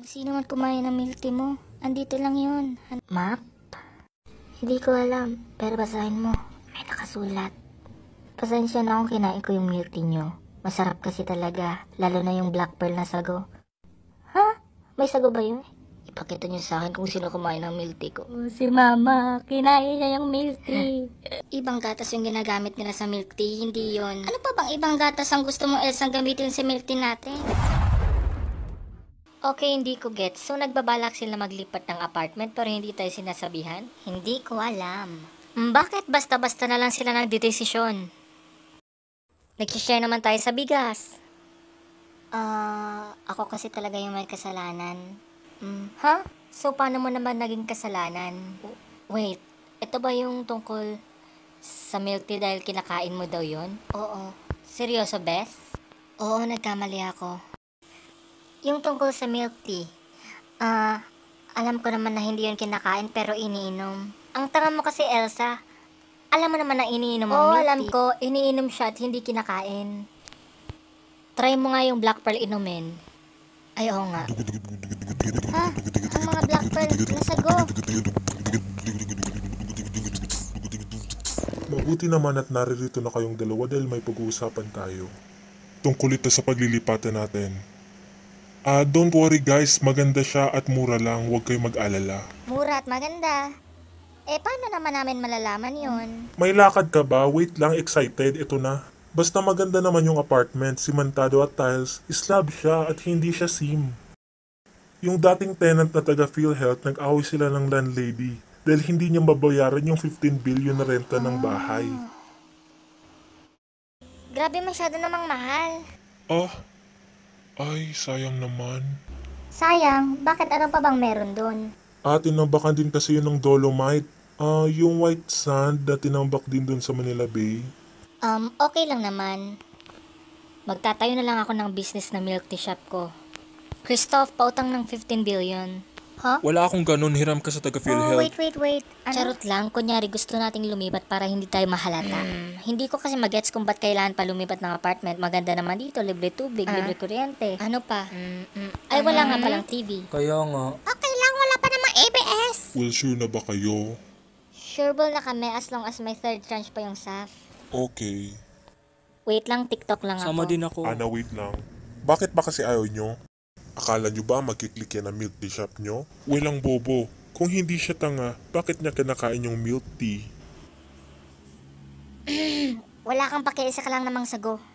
Sino man kumain ng milk mo? Andito lang yun. Han Map? Hindi ko alam, pero basahin mo. May nakasulat. Pasensya na kung kinain ko yung milk tea nyo. Masarap kasi talaga, lalo na yung black pearl na sago. Ha? May sago ba yun? Ipakita niyo sa akin kung sino kumain ng milk tea ko. Oh, si mama, kinain niya yung milk tea. ibang gatas yung ginagamit nila sa milk tea, hindi yon. Ano pa bang ibang gatas ang gusto mong Elsang gamitin sa milk tea natin? Okay, hindi ko get. So, nagbabalak sila maglipat ng apartment pero hindi tayo sinasabihan? Hindi ko alam. Hmm, bakit basta-basta na lang sila nagdedesisyon? Nag-share naman tayo sa bigas. Ah, uh, ako kasi talaga yung may kasalanan. Mm, ha? Huh? So, paano mo naman naging kasalanan? Wait, ito ba yung tungkol sa milk tea dahil kinakain mo daw yon? Oo. Seryoso, Beth? Oo, nagkamali ako. Yung tungkol sa milk tea, ah, uh, alam ko naman na hindi yun kinakain pero iniinom. Ang tanga mo kasi, Elsa. Alam mo naman na iniinom ang milk tea. alam ko. Iniinom siya at hindi kinakain. Try mo nga yung black pearl inumin. Ay, oo nga. Ha? Ang mga black pearl, nasago. Mabuti naman at naririto na kayong dalawa dahil may pag-uusapan tayo. Tungkol ito sa paglilipatan natin. Ah, don't worry guys, maganda siya at mura lang, huwag kayong mag-alala. Mura at maganda. Eh, paano naman namin malalaman yon? May lakad ka ba? Wait lang, excited, ito na. Basta maganda naman yung apartment, simantado at tiles, slab siya at hindi siya sim. Yung dating tenant na taga PhilHealth, nag-away sila ng landlady dahil hindi niya mabayaran yung 15 billion na renta ng ah. bahay. Grabe masyado namang mahal. Oh, ay, sayang naman. Sayang? Bakit ano pa bang meron doon? At ah, tinambakan din kasi yun ng dolomite. Ah, yung white sand na tinambak din doon sa Manila Bay. Um, okay lang naman. Magtatayo na lang ako ng business na milk tea shop ko. Christoph, pautang ng 15 billion. Ha? Huh? Wala akong ganun, hiram ka sa taga PhilHealth. Oh, wait, wait, wait. Ano? Charot lang, kunyari gusto nating lumipat para hindi tayo mahalata. Hmm. Hindi ko kasi magets kung ba't kailangan pa lumipat ng apartment. Maganda naman dito, libre tubig, ah? libre kuryente. Ano pa? Mm, mm, Ay, wala mm-hmm. nga palang TV. Kaya nga. Okay lang, wala pa namang ABS. Well, sure na ba kayo? Sureball na kami as long as may third tranche pa yung SAF. Okay. Wait lang, TikTok lang Sama ako. Sama din ako. Ana, wait lang. Bakit ba kasi ayaw nyo? Akala nyo ba magkiklik yan ang milk tea shop nyo? Walang bobo. Kung hindi siya tanga, bakit niya kinakain yung milk tea? Wala kang pakiisa ka lang namang sago.